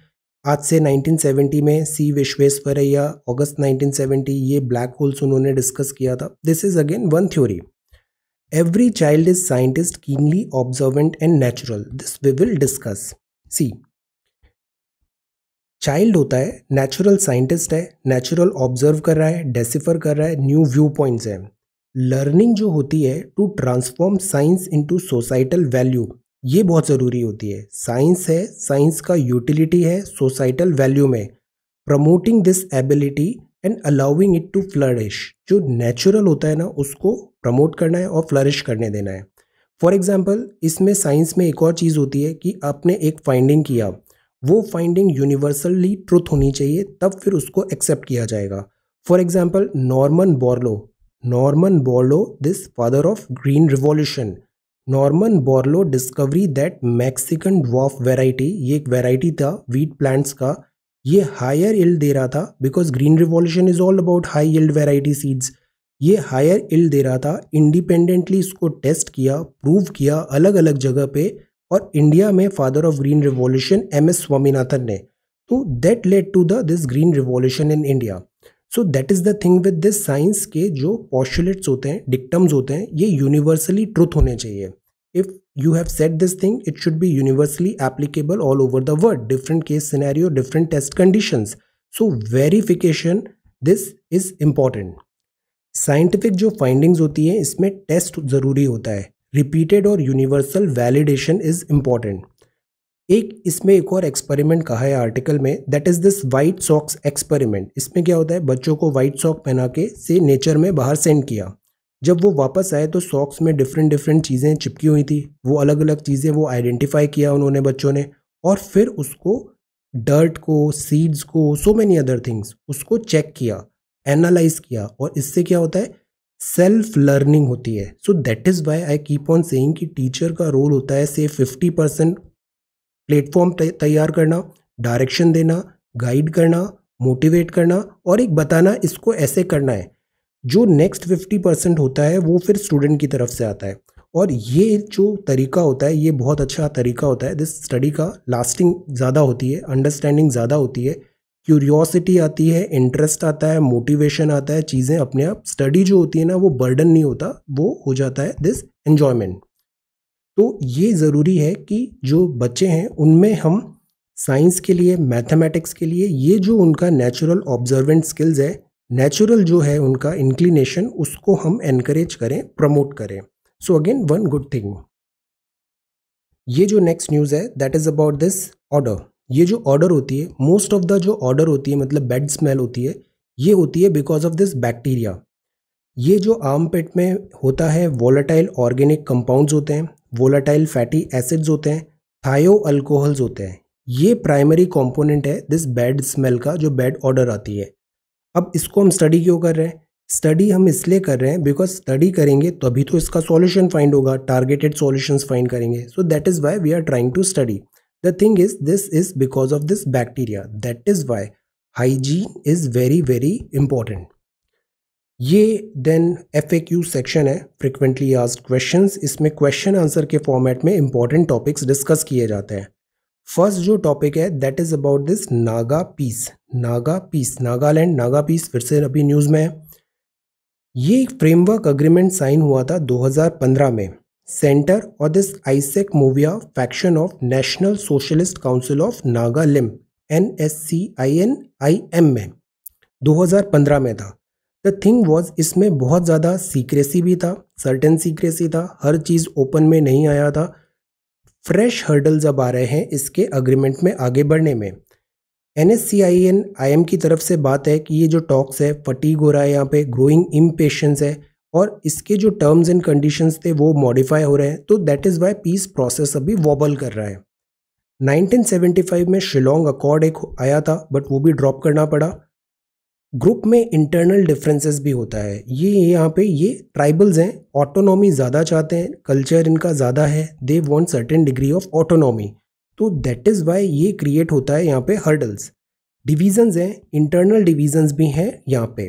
आज से 1970 में सी विश्वेश्वरैया अगस्त 1970 ये ब्लैक होल्स उन्होंने डिस्कस किया था this is again one theory every child is scientist keenly observant and natural this we will discuss see child होता है नेचुरल साइंटिस्ट है नेचुरल ऑब्जर्व कर रहा है डेसिफर कर रहा है न्यू व्यू पॉइंट्स है लर्निंग जो होती है to transform science into societal value ये बहुत ज़रूरी होती है साइंस है साइंस का यूटिलिटी है सोसाइटल वैल्यू में promoting this ability and allowing it to flourish जो नेचुरल होता है ना उसको प्रमोट करना है और फ्लरिश करने देना है फॉर एग्ज़ाम्पल इसमें साइंस में एक और चीज़ होती है कि आपने एक फाइंडिंग किया वो फाइंडिंग यूनिवर्सली ट्रुथ होनी चाहिए तब फिर उसको एक्सेप्ट किया जाएगा for example Norman Borlaug Norman Borlaug this father of green revolution Norman Borlaug discovery that Mexican वॉफ वेराइटी ये एक वेराइटी था वीट प्लांट्स का ये हायर इल्ड दे रहा था because green revolution is all about high yield variety seeds ये हायर इल्ड दे रहा था इंडिपेंडेंटली इसको टेस्ट किया प्रूव किया अलग अलग जगह पे और इंडिया में father of green revolution M S Swaminathan ने तो that led to the this green revolution in India so that is the thing with this science के जो पॉस्टुलेट्स होते हैं डिक्टम्स होते हैं ये यूनिवर्सली ट्रुथ होने चाहिए if you have said this thing it should be universally applicable all over the world different case scenario different test conditions so verification this is important scientific जो फाइंडिंग्स होती हैं इसमें टेस्ट ज़रूरी होता है रिपीटेड और यूनिवर्सल वैलिडेशन इज़ इम्पॉर्टेंट एक इसमें एक और एक्सपेरिमेंट कहा है आर्टिकल में that is this white socks experiment इसमें क्या होता है बच्चों को वाइट सॉक पहना के से नेचर में बाहर सेंड किया जब वो वापस आए तो सॉक्स में डिफरेंट डिफरेंट चीज़ें चिपकी हुई थी वो अलग अलग चीज़ें वो आइडेंटिफाई किया उन्होंने बच्चों ने और फिर उसको डर्ट को सीड्स को सो मैनी अदर थिंग्स उसको चेक किया एनालाइज किया और इससे क्या होता है सेल्फ लर्निंग होती है so that is why I keep on saying कि टीचर का रोल होता है से फिफ्टी परसेंट प्लेटफॉर्म तैयार करना डायरेक्शन देना गाइड करना मोटिवेट करना और एक बताना इसको ऐसे करना है जो नेक्स्ट फिफ्टी परसेंट होता है वो फिर स्टूडेंट की तरफ से आता है और ये जो तरीका होता है ये बहुत अच्छा तरीका होता है दिस स्टडी का लास्टिंग ज़्यादा होती है अंडरस्टैंडिंग ज़्यादा होती है क्यूरियोसिटी आती है इंटरेस्ट आता है मोटिवेशन आता है चीज़ें अपने आप स्टडी जो होती है ना वो बर्डन नहीं होता वो हो जाता है दिस एन्जॉयमेंट तो ये ज़रूरी है कि जो बच्चे हैं उनमें हम साइंस के लिए मैथमेटिक्स के लिए ये जो उनका नेचुरल ऑब्जर्वेंट स्किल्स है नेचुरल जो है उनका इंक्लिनेशन उसको हम एनकरेज करें प्रमोट करें so again one good thing ये जो नेक्स्ट न्यूज़ है that is about this odour ये जो ऑर्डर होती है मोस्ट ऑफ द जो ऑर्डर होती है मतलब बैड स्मेल होती है ये होती है बिकॉज ऑफ दिस बैक्टीरिया ये जो आम पेट में होता है वोलाटाइल ऑर्गेनिक कंपाउंड्स होते हैं वोलाटाइल फैटी एसिड्स होते हैं थायो अल्कोहल्स होते हैं ये प्राइमरी कंपोनेंट है दिस बैड स्मेल का जो बैड ऑर्डर आती है अब इसको हम स्टडी क्यों कर रहे हैं स्टडी हम इसलिए कर रहे हैं बिकॉज स्टडी करेंगे तो अभी तो इसका सॉल्यूशन फाइंड होगा टारगेटेड सॉल्यूशंस फाइंड करेंगे so that is why we are trying to study the thing is this is because of this bacteria that is why hygiene is very very important ये then F A Q section है फ्रिक्वेंटली आस्ड क्वेश्चन इसमें क्वेश्चन आंसर के फॉर्मेट में इंपॉर्टेंट टॉपिक्स डिस्कस किए जाते हैं फर्स्ट जो टॉपिक है that is about this Naga peace Naga piece Nagaland Naga peace फिर से अभी न्यूज़ में है ये एक फ्रेमवर्क अग्रीमेंट साइन हुआ था 2015 में सेंटर और this Isak Muivah faction of National Socialist Council of Nagalim N S C I N I M में दो में था द थिंग वॉज इसमें बहुत ज़्यादा सीक्रेसी भी था सर्टन सीक्रेसी था हर चीज़ ओपन में नहीं आया था फ्रेश हर्डल्स अब आ रहे हैं इसके अग्रीमेंट में आगे बढ़ने में N S C I N I M की तरफ से बात है कि ये जो टॉक्स है फटीक हो रहा है यहाँ पे ग्रोइंग इम्पेशंस है और इसके जो टर्म्स एंड कंडीशंस थे वो मॉडिफाई हो रहे हैं तो that is why peace process अभी वॉबल कर रहा है 1975 में शिलोंग अकॉर्ड एक आया था बट वो भी ड्रॉप करना पड़ा ग्रुप में इंटरनल डिफरेंसेस भी होता है ये यहाँ पे ये ट्राइबल्स हैं ऑटोनॉमी ज़्यादा चाहते हैं कल्चर इनका ज़्यादा है they want certain degree of autonomy तो दैट इज़ वाई ये क्रिएट होता है यहाँ पे हर्डल्स डिवीजन्स हैं इंटरनल डिवीजन्स भी हैं यहाँ पे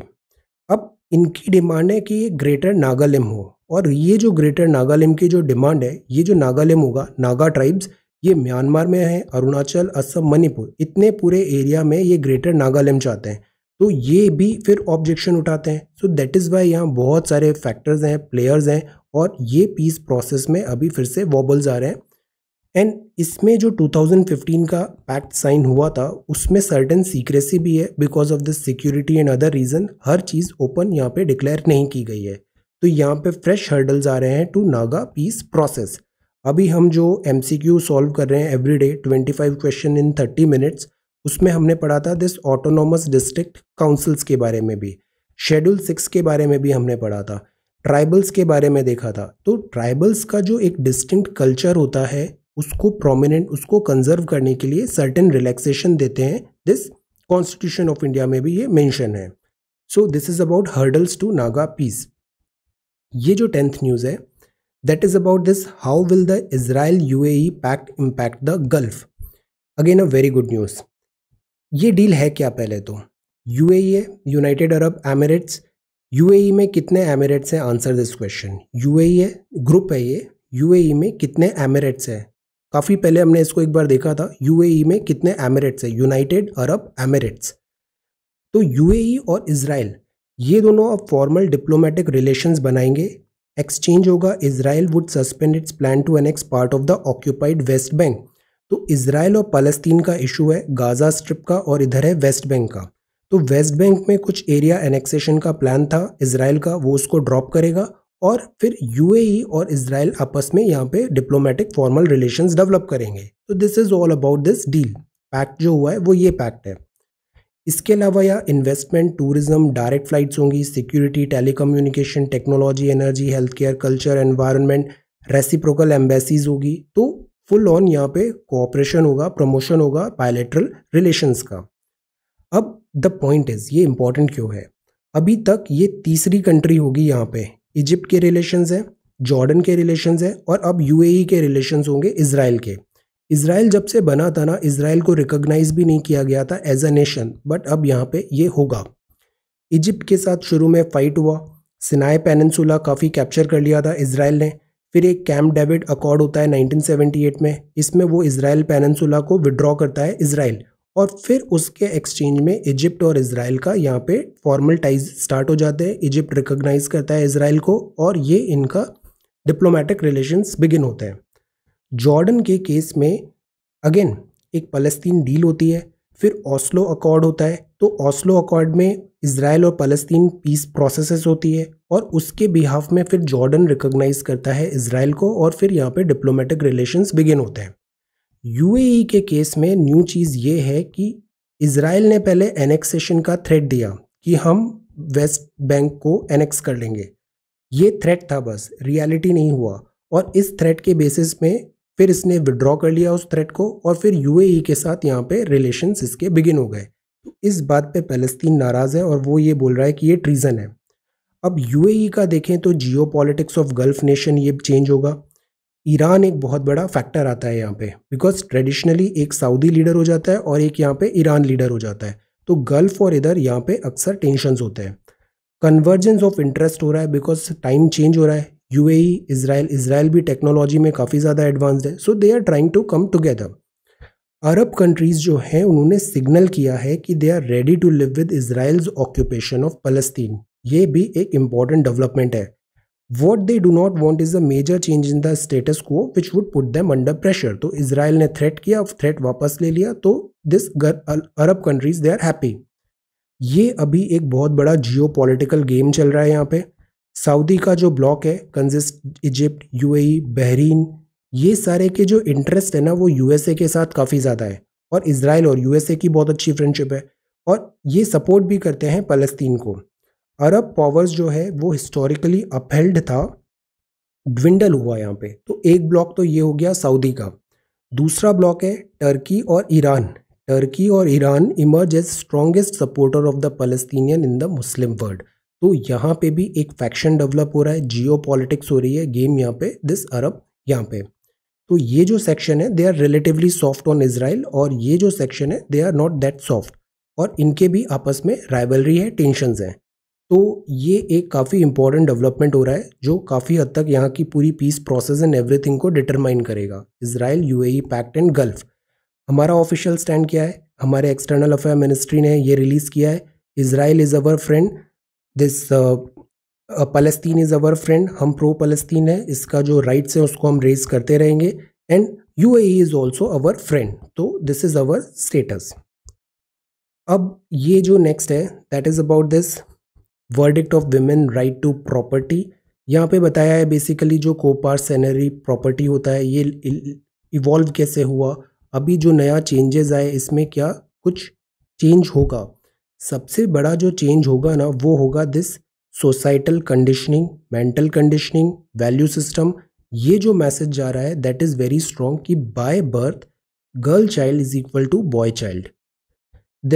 अब इनकी डिमांड है कि ये ग्रेटर नागालिम हो और ये जो ग्रेटर नागालिम की जो डिमांड है ये जो नागालिम होगा नागा ट्राइब्स ये म्यांमार में है अरुणाचल असम मणिपुर इतने पूरे एरिया में ये ग्रेटर नागालैंड चाहते हैं तो ये भी फिर ऑब्जेक्शन उठाते हैं सो दैट इज़ वाई यहाँ बहुत सारे फैक्टर्स हैं प्लेयर्स हैं और ये पीस प्रोसेस में अभी फिर से वॉबल्स आ रहे हैं एंड इसमें जो 2015 का पैक्ट साइन हुआ था उसमें सर्टन सीक्रेसी भी है because of the security and other reason हर चीज़ ओपन यहाँ पे डिक्लेयर नहीं की गई है तो यहाँ पे फ्रेश हर्डल्स आ रहे हैं टू नागा पीस प्रोसेस अभी हम जो एम सी क्यू सॉल्व कर रहे हैं every day twenty five question in thirty minutes उसमें हमने पढ़ा था दिस ऑटोनोमस डिस्ट्रिक्ट काउंसिल्स के बारे में भी शेड्यूल सिक्स के बारे में भी हमने पढ़ा था ट्राइबल्स के बारे में देखा था तो ट्राइबल्स का जो एक डिस्टिंक्ट कल्चर होता है उसको प्रोमिनेंट उसको कंजर्व करने के लिए सर्टेन रिलैक्सेशन देते हैं दिस कॉन्स्टिट्यूशन ऑफ इंडिया में भी ये मेंशन है so this is about hurdles to Naga peace ये जो टेंथ न्यूज़ है that is about this how will the Israel U A pact impact the Gulf again a very good news ये डील है क्या पहले तो U A United Arab Emirates U में कितने एमिरेट्स हैं answer this question U A group है ये यू में कितने एमिरेट्स हैं काफ़ी पहले हमने इसको एक बार देखा था यू में कितने एमिरेट्स हैं यूनाइटेड अरब एमिरेट्स तो यू और इसराइल ये दोनों अब फॉर्मल डिप्लोमेटिक रिलेशंस बनाएंगे एक्सचेंज होगा Israel would suspend its plan to annex part of the occupied West Bank तो इसराइल और फ़लस्तीन का इशू है गाज़ा स्ट्रिप का और इधर है वेस्ट बैंक का तो वेस्ट बैंक में कुछ एरिया एनेक्सेशन का प्लान था इसराइल का वो उसको ड्रॉप करेगा और फिर यूएई और इसराइल आपस में यहाँ पे डिप्लोमेटिक फॉर्मल रिलेशन डेवलप करेंगे तो this is all about this deal pact जो हुआ है वो ये पैक्ट है इसके अलावा यहाँ इन्वेस्टमेंट टूरिज्म डायरेक्ट फ्लाइट्स होंगी security telecommunication technology energy health care culture environment reciprocal embassies होगी तो फुल ऑन यहाँ पे कोऑपरेशन होगा प्रमोशन होगा बायलेटरल रिलेशंस का अब द पॉइंट इज ये इंपॉर्टेंट क्यों है अभी तक ये तीसरी कंट्री होगी यहाँ पे इजिप्ट के रिलेशंस हैं जॉर्डन के रिलेशंस हैं और अब यूएई e के रिलेशंस होंगे इसराइल के इसराइल जब से बना था ना इसराइल को रिकोगनाइज भी नहीं किया गया था एज अ नेशन बट अब यहाँ पे ये होगा इजिप्ट के साथ शुरू में फाइट हुआ सिनाए पेनसुला काफ़ी कैप्चर कर लिया था इसराइल ने फिर एक कैम्प डेविड अकॉर्ड होता है 1978 में इसमें वो इसराइल पेनसुला को विड्रॉ करता है इसराइल और फिर उसके एक्सचेंज में इजिप्ट और इसराइल का यहाँ पे फॉर्मल टाइज स्टार्ट हो जाते हैं इजिप्ट रिकोगनाइज करता है इसराइल को और ये इनका डिप्लोमेटिक रिलेशंस बिगिन होते हैं जॉर्डन के केस में अगेन एक फलस्तीन डील होती है फिर ऑस्लो अकॉर्ड होता है तो ऑस्लो अकॉर्ड में इसराइल और फ़लस्तीन पीस प्रोसेस होती है और उसके बिहाफ में फिर जॉर्डन रिकोगनाइज़ करता है इसराइल को और फिर यहाँ पे डिप्लोमेटिक रिलेशंस बिगिन होते हैं यूएई e के केस में न्यू चीज़ ये है कि इसराइल ने पहले एनेक्सेशन का थ्रेट दिया कि हम वेस्ट बैंक को एनेक्स कर लेंगे ये थ्रेट था बस रियलिटी नहीं हुआ और इस थ्रेट के बेसिस में फिर इसने विड्रॉ कर लिया उस थ्रेट को और फिर यूएई e के साथ यहाँ पे रिलेशंस इसके बिगिन हो गए तो इस बात पे फ़लस्तीन नाराज़ है और वो ये बोल रहा है कि ये ट्रीज़न है अब यूएई e का देखें तो geopolitics of Gulf nation ये चेंज होगा ईरान एक बहुत बड़ा फैक्टर आता है यहाँ पे बिकॉज ट्रेडिशनली एक सऊदी लीडर हो जाता है और एक यहाँ पे ईरान लीडर हो जाता है तो गल्फ़ और इधर यहाँ पे अक्सर टेंशनस होते हैं कन्वर्जेंस ऑफ इंटरेस्ट हो रहा है बिकॉज टाइम चेंज हो रहा है यूएई इसराइल इसराइल भी टेक्नोलॉजी में काफ़ी ज़्यादा एडवांस्ड है so they are trying to come together Arab countries जो हैं उन्होंने सिग्नल किया है कि they are ready to live with Israel's occupation of फलस्तीन ये भी एक इम्पॉर्टेंट डेवलपमेंट है what they do not want is a major change in the status quo which would put them under pressure तो इसराइल ने थ्रेट किया थ्रेट वापस ले लिया तो this Arab countries they are happy ये अभी एक बहुत बड़ा जियो पोलिटिकल गेम चल रहा है यहाँ पे सऊदी का जो ब्लॉक है कंजिस्ट इजिप्ट यूएई बहरीन ये सारे के जो इंटरेस्ट है ना वो यूएसए के साथ काफ़ी ज़्यादा है और इसराइल और यूएसए की बहुत अच्छी फ्रेंडशिप है और ये सपोर्ट भी करते हैं फ़लस्तीन को अरब पावर्स जो है वो हिस्टोरिकली अपहेल्ड था ड्विंडल हुआ यहाँ पे तो एक ब्लॉक तो ये हो गया सऊदी का दूसरा ब्लॉक है टर्की और ईरान टर्की और Iran emerge as strongest supporter of the Palestinian in the Muslim world तो यहाँ पे भी एक फैक्शन डेवलप हो रहा है जियो हो रही है गेम यहाँ पे दिस अरब यहाँ पे तो ये जो सेक्शन है they are relatively soft on Israel और ये जो सेक्शन है they are not that soft और इनके भी आपस में राइवलरी है टेंशनस हैं तो ये एक काफ़ी इंपॉर्टेंट डेवलपमेंट हो रहा है जो काफ़ी हद तक यहाँ की पूरी पीस प्रोसेस एंड एवरीथिंग को डिटरमाइन करेगा Israel UAE pact and Gulf हमारा ऑफिशियल स्टैंड क्या है हमारे एक्सटर्नल अफेयर मिनिस्ट्री ने ये रिलीज़ किया है Israel is our friend this फलस्तीन इज़ अवर फ्रेंड हम प्रो फलस्तीन है इसका जो राइट्स है उसको हम रेज करते रहेंगे and U A is also our friend तो दिस इज़ अवर स्टेटस अब ये जो नेक्स्ट है that is about this verdict of women right to property यहाँ पे बताया है बेसिकली जो कोपार सैनरी प्रॉपर्टी होता है ये इवॉल्व कैसे हुआ अभी जो नया चेंजेस आए इसमें क्या कुछ चेंज होगा सबसे बड़ा जो चेंज होगा ना वो होगा this societal conditioning mental conditioning value system ये जो मैसेज जा रहा है दैट इज़ वेरी स्ट्रॉन्ग कि by birth girl child is equal to boy child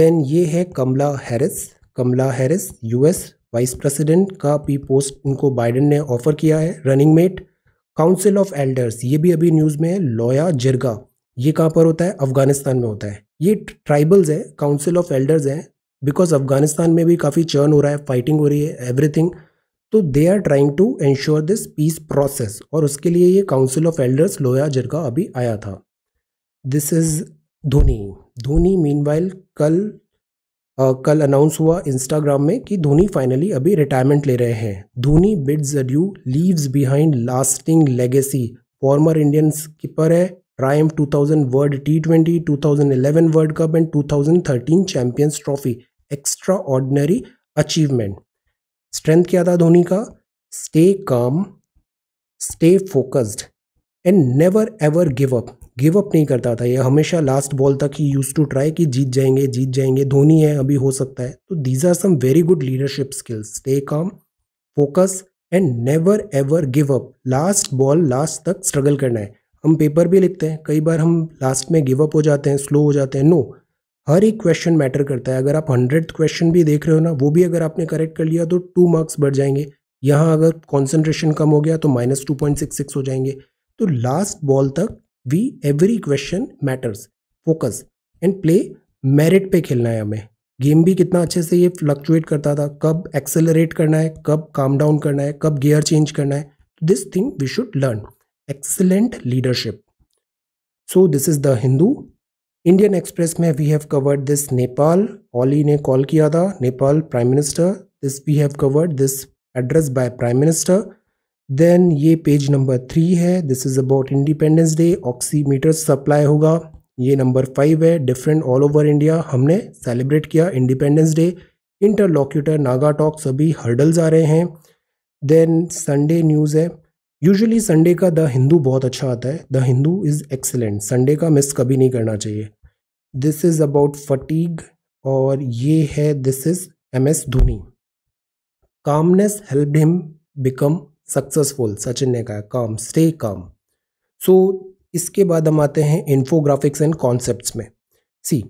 then ये है Kamala Harris Kamala Harris US vice president का भी पोस्ट इनको बाइडेन ने ऑफर किया है running mate council of elders ये भी अभी न्यूज़ में है लोया जिरगा ये कहाँ पर होता है अफगानिस्तान में होता है ये ट्राइबल्स हैं काउंसिल ऑफ एल्डर्स हैं बिकॉज अफगानिस्तान में भी काफ़ी चर्न हो रहा है फाइटिंग हो रही है एवरीथिंग तो they are trying to ensure this peace process और उसके लिए ये council of elders Loya Jirga अभी आया था this is Dhoni Dhoni mean कल आ, कल अनाउंस हुआ इंस्टाग्राम में कि धोनी फाइनली अभी रिटायरमेंट ले रहे हैं Dhoni bids adieu leaves behind lasting legacy former Indian skipper है राइम 2000 world T twenty two world cup and 2013 champions trophy extraordinary achievement strength क्या था धोनी का stay calm stay focused and never ever give up give up नहीं करता था यह हमेशा लास्ट बॉल तक ही यूज टू ट्राई कि जीत जाएंगे जीत जाएंगे धोनी है अभी हो सकता है तो these are some very good leadership skills stay calm focus and never ever give up last ball last तक स्ट्रगल करना है हम पेपर भी लिखते हैं कई बार हम लास्ट में गिव अप हो जाते हैं स्लो हो जाते हैं नो हर एक क्वेश्चन मैटर करता है अगर आप हंड्रेड क्वेश्चन भी देख रहे हो ना वो भी अगर आपने करेक्ट कर लिया तो टू मार्क्स बढ़ जाएंगे यहाँ अगर कॉन्सेंट्रेशन कम हो गया तो minus two point six six हो जाएंगे तो लास्ट बॉल तक we every question matters focus and play merit पे खेलना है हमें गेम भी कितना अच्छे से ये फ्लक्चुएट करता था कब एक्सेलरेट करना है कब काम डाउन करना है कब गियर चेंज करना है this thing we should learn excellent leadership. So this is the Hindu. Indian Express में we have covered this Nepal oli ने कॉल किया था Nepal prime minister this we have covered this address by prime minister then ये पेज नंबर थ्री है this is about independence day oximeter supply होगा ये नंबर फाइव है डिफरेंट ऑल ओवर इंडिया हमने सेलिब्रेट किया independence day interlocutor Naga talk सभी हर्डल्स आ रहे हैं देन संडे न्यूज़ है यूजुअली संडे का द हिंदू बहुत अच्छा आता है the Hindu is excellent Sunday का मिस कभी नहीं करना चाहिए दिस इज़ अबाउट फटीग और ये है this is M S Dhoni calmness help him become successful Sachin ने कहा काम स्टे काम सो इसके बाद हम आते हैं इन्फोग्राफिक्स एंड कॉन्सेप्ट में सी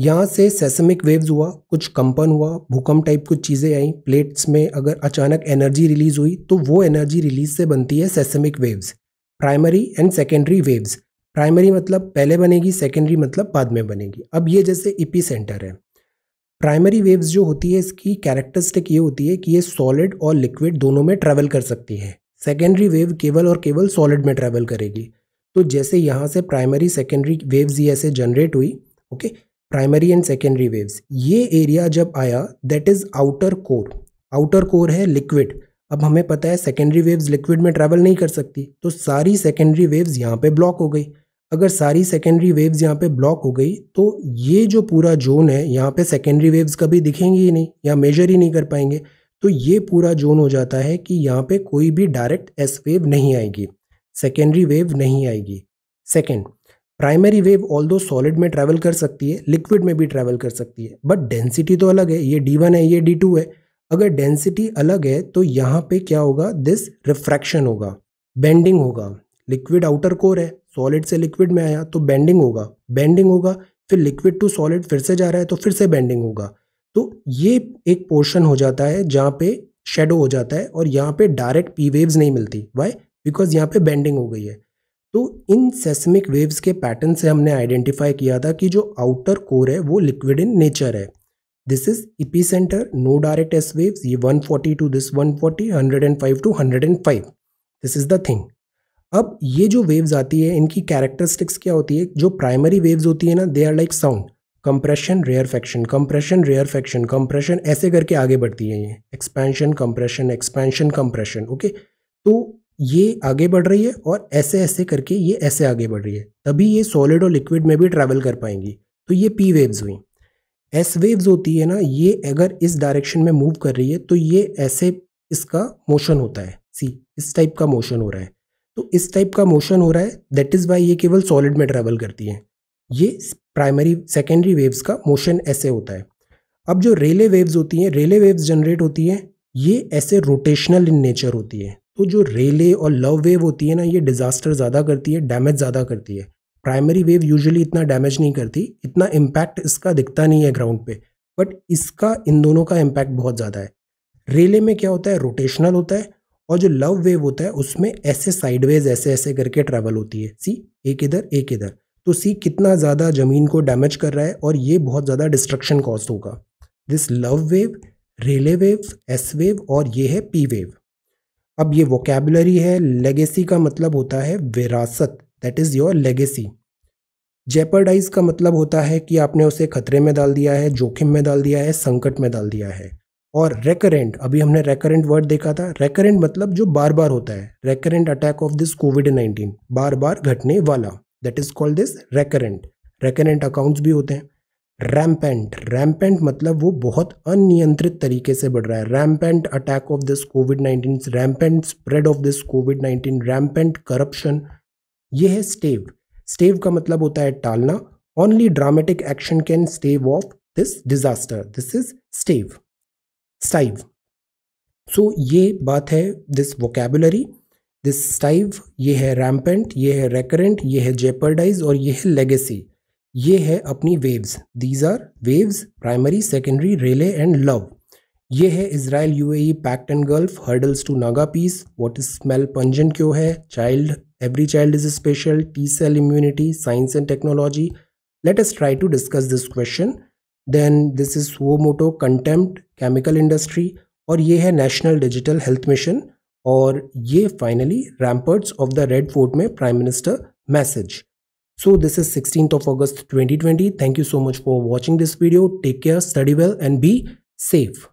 यहाँ से सेसमिक वेव्स हुआ कुछ कंपन हुआ भूकंप टाइप कुछ चीज़ें आई प्लेट्स में अगर अचानक एनर्जी रिलीज हुई तो वो एनर्जी रिलीज से बनती है seismic waves primary and secondary waves primary मतलब पहले बनेगी सेकेंडरी मतलब बाद में बनेगी अब ये जैसे इपी सेंटर है प्राइमरी वेव्स जो होती है इसकी कैरेक्टरिस्टिक ये होती है कि ये सॉलिड और लिक्विड दोनों में ट्रैवल कर सकती है सेकेंडरी वेव केवल और केवल सॉलिड में ट्रैवल करेगी तो जैसे यहाँ से प्राइमरी सेकेंडरी वेव्स ये ऐसे जनरेट हुई okay okay? Primary and secondary waves ये एरिया जब आया that is outer core outer core है लिक्विड अब हमें पता है सेकेंडरी वेव्स लिक्विड में ट्रैवल नहीं कर सकती तो सारी सेकेंडरी वेव्स यहाँ पे ब्लॉक हो गई अगर सारी सेकेंडरी वेव्स यहाँ पे ब्लॉक हो गई तो ये जो पूरा जोन है यहाँ पे सेकेंडरी वेव्स कभी दिखेंगी ही नहीं या मेजर ही नहीं कर पाएंगे तो ये पूरा जोन हो जाता है कि यहाँ पे कोई भी डायरेक्ट एस वेव नहीं आएगी सेकेंडरी वेव नहीं आएगी सेकेंड प्राइमरी वेव ऑल दो सॉलिड में ट्रैवल कर सकती है लिक्विड में भी ट्रैवल कर सकती है बट डेंसिटी तो अलग है ये डी वन है ये डी टू है अगर डेंसिटी अलग है तो यहाँ पे क्या होगा दिस रिफ्रैक्शन होगा बेंडिंग होगा लिक्विड आउटर कोर है सॉलिड से लिक्विड में आया तो बेंडिंग होगा बेंडिंग होगा फिर लिक्विड टू सॉलिड फिर से जा रहा है तो फिर से बेंडिंग होगा तो ये एक पोर्शन हो जाता है जहाँ पे शेडो हो जाता है और यहाँ पे डायरेक्ट पी वेव्स नहीं मिलती वाई बिकॉज यहाँ पे बेंडिंग हो गई है तो इन सेस्मिक वेव्स के पैटर्न से हमने आइडेंटिफाई किया था कि जो आउटर कोर है वो लिक्विड इन नेचर है this is epicentre no direct S waves ये 140 to this 140 105 to five this is the thing अब ये जो वेव्स आती है इनकी कैरेक्टरिस्टिक्स क्या होती है जो प्राइमरी वेव्स होती है ना they are like sound compression rarefaction compression rarefaction compression ऐसे करके आगे बढ़ती है ये expansion compression expansion compression okay तो ये आगे बढ़ रही है और ऐसे ऐसे करके ये ऐसे आगे बढ़ रही है तभी ये सॉलिड और लिक्विड में भी ट्रैवल कर पाएंगी तो ये पी वेव्स हुई एस वेव्स होती है ना ये अगर इस डायरेक्शन में मूव कर रही है तो ये ऐसे इसका मोशन होता है सी इस टाइप का मोशन हो रहा है तो इस टाइप का मोशन हो रहा है दैट इज़ वाई ये केवल सॉलिड में ट्रैवल करती है ये प्राइमरी सेकेंडरी वेव्स का मोशन ऐसे होता है अब जो रेले वेव्स होती हैं रेले वेव्स जनरेट होती हैं ये ऐसे रोटेशनल इन नेचर होती है तो जो रेले और लव वेव होती है ना ये डिज़ास्टर ज़्यादा करती है डैमेज ज़्यादा करती है प्राइमरी वेव यूजुअली इतना डैमेज नहीं करती इतना इम्पैक्ट इसका दिखता नहीं है ग्राउंड पे बट इसका इन दोनों का इम्पैक्ट बहुत ज़्यादा है रेले में क्या होता है रोटेशनल होता है और जो लव वेव होता है उसमें ऐसे साइडवेज ऐसे ऐसे करके ट्रैवल होती है सी एक इधर एक इधर तो सी कितना ज़्यादा ज़मीन को डैमेज कर रहा है और ये बहुत ज़्यादा डिस्ट्रक्शन कॉज होगा this Love wave Rayleigh wave S wave और ये है पी वेव अब ये वोकेबलरी है लेगेसी का मतलब होता है विरासत that is your legacy jeopardise का मतलब होता है कि आपने उसे खतरे में डाल दिया है जोखिम में डाल दिया है संकट में डाल दिया है और रेकरेंट अभी हमने रेकरेंट वर्ड देखा था रेकरेंट मतलब जो बार बार होता है recurrent attack of this Covid nineteen बार बार घटने वाला that is called this recurrent recurrent accounts भी होते हैं रैम्पेंट रैम्पेंट मतलब वो बहुत अनियंत्रित तरीके से बढ़ रहा है rampant attack of this Covid nineteen rampant spread of this Covid nineteen rampant corruption ये है स्टेव स्टेव का मतलब होता है टालना only dramatic action can stave off this disaster this is stave strive so ये बात है दिस वोकेबुलरी दिस स्टाइव ये है रैम्पेंट ये है रेकरेंट ये है जेपरडाइज और ये है लेगेसी ये है अपनी waves these are waves primary secondary Rayleigh and Love ये है Israel a pact and gulf hurdles to Naga peace what is smell pungent क्यों है child every child is special T cell immunity science and technology as try to discuss this question then this is वो मोटो कंटेम्प्ट केमिकल इंडस्ट्री और ये है नेशनल डिजिटल हेल्थ मिशन और ये finally ramparts of the Red Fort में prime minister message So this is 16th of August 2020. Thank you so much for watching this video. Take care, study well and be safe.